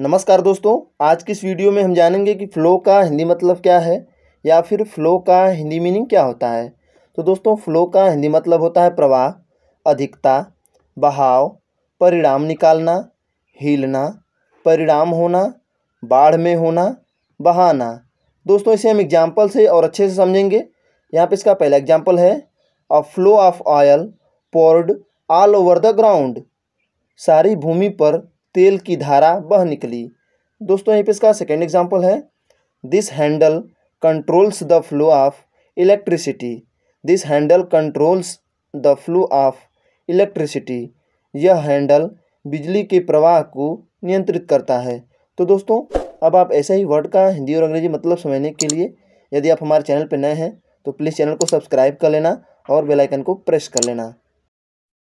नमस्कार दोस्तों आज की इस वीडियो में हम जानेंगे कि फ़्लो का हिंदी मतलब क्या है या फिर फ़्लो का हिंदी मीनिंग क्या होता है तो दोस्तों फ़्लो का हिंदी मतलब होता है प्रवाह अधिकता बहाव परिणाम निकालना हिलना परिणाम होना बाढ़ में होना बहाना दोस्तों इसे हम एग्जाम्पल से और अच्छे से समझेंगे यहाँ पर इसका पहला एग्जाम्पल है a flow of oil poured all over the ground सारी भूमि पर तेल की धारा बह निकली दोस्तों यहाँ पे इसका सेकेंड एग्जाम्पल है this handle controls the flow of electricity this handle controls the flow of electricity यह हैंडल बिजली के प्रवाह को नियंत्रित करता है तो दोस्तों अब आप ऐसे ही वर्ड का हिंदी और अंग्रेजी मतलब समझने के लिए यदि आप हमारे चैनल पर नए हैं तो प्लीज़ चैनल को सब्सक्राइब कर लेना और बेल आइकन को प्रेस कर लेना